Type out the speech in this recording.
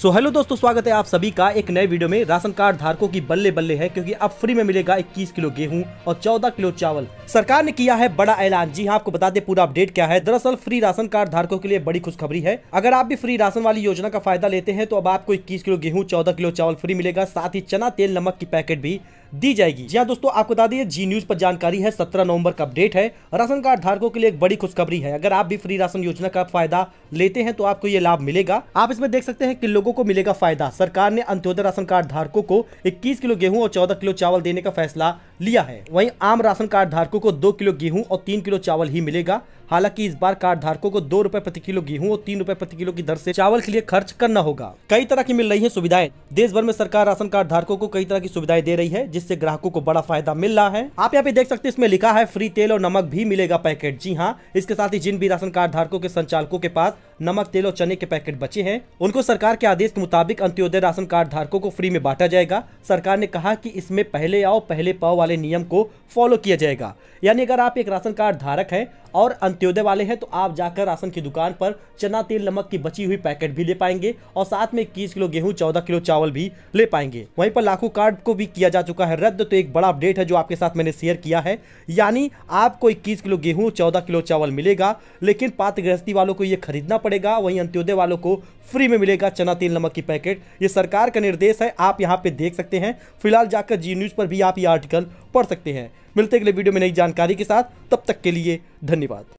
सो so, hello दोस्तों स्वागत है आप सभी का एक नए वीडियो में राशन कार्ड धारकों की बल्ले बल्ले है क्योंकि अब फ्री में मिलेगा 21 किलो गेहूं और 14 किलो चावल सरकार ने किया है बड़ा ऐलान जी हाँ आपको बता दे पूरा अपडेट क्या है दरअसल फ्री राशन कार्ड धारकों के लिए बड़ी खुशखबरी है अगर आप भी फ्री राशन वाली योजना का फायदा लेते हैं तो अब आपको इक्कीस किलो गेहूँ चौदह किलो चावल फ्री मिलेगा साथ ही चना तेल नमक की पैकेट भी दी जाएगी जी हाँ दोस्तों आपको बता दिए जी न्यूज पर जानकारी है सत्रह नवंबर का अपडेट है राशन कार्ड धारकों के लिए एक बड़ी खुशखबरी है अगर आप भी फ्री राशन योजना का फायदा लेते हैं तो आपको ये लाभ मिलेगा आप इसमें देख सकते हैं किलो लोगों को मिलेगा फायदा सरकार ने अंत्योदय राशन कार्ड धारकों को 21 किलो गेहूं और 14 किलो चावल देने का फैसला लिया है वहीं आम राशन कार्ड धारकों को दो किलो गेहूं और तीन किलो चावल ही मिलेगा हालांकि इस बार कार्ड धारकों को दो रूपए प्रति किलो गेहूँ और तीन रूपए प्रति किलो की दर से चावल के लिए खर्च करना होगा कई तरह की मिल रही है सुविधाएं देश भर में सरकार राशन कार्ड धारकों को कई तरह की सुविधाएं दे रही है जिससे ग्राहकों को बड़ा फायदा मिल रहा है आप यहाँ पे देख सकते हैं इसमें लिखा है फ्री तेल और नमक भी मिलेगा पैकेट जी हाँ इसके साथ ही जिन भी राशन कार्ड धारकों के संचालकों के पास नमक तेल और चने के पैकेट बचे हैं उनको सरकार के आदेश के मुताबिक अंत्योदय राशन कार्ड धारकों को फ्री में बांटा जाएगा सरकार ने कहा कि इसमें पहले आओ पहले पाओ वाले नियम को फॉलो किया जाएगा यानी अगर आप एक राशन कार्ड धारक हैं और अंत्य अंत्योदय वाले हैं तो आप जाकर राशन की दुकान पर चना तेल नमक की बची हुई पैकेट भी ले पाएंगे और साथ में इक्कीस किलो गेहूँ चौदह किलो चावल भी ले पाएंगे वहीं पर लाखों कार्ड को भी किया जा चुका है रद्द तो एक बड़ा अपडेट है जो आपके साथ मैंने शेयर किया है यानी आपको इक्कीस किलो गेहूँ चौदह किलो चावल मिलेगा लेकिन पात्र गृहस्थी वालों को ये खरीदना पड़ेगा वहीं अंत्योदय वालों को फ्री में मिलेगा चना तेल नमक की पैकेट ये सरकार का निर्देश है आप यहाँ पे देख सकते हैं फिलहाल जाकर जी न्यूज़ पर भी आप ये आर्टिकल पढ़ सकते हैं मिलते अगले वीडियो में नई जानकारी के साथ तब तक के लिए धन्यवाद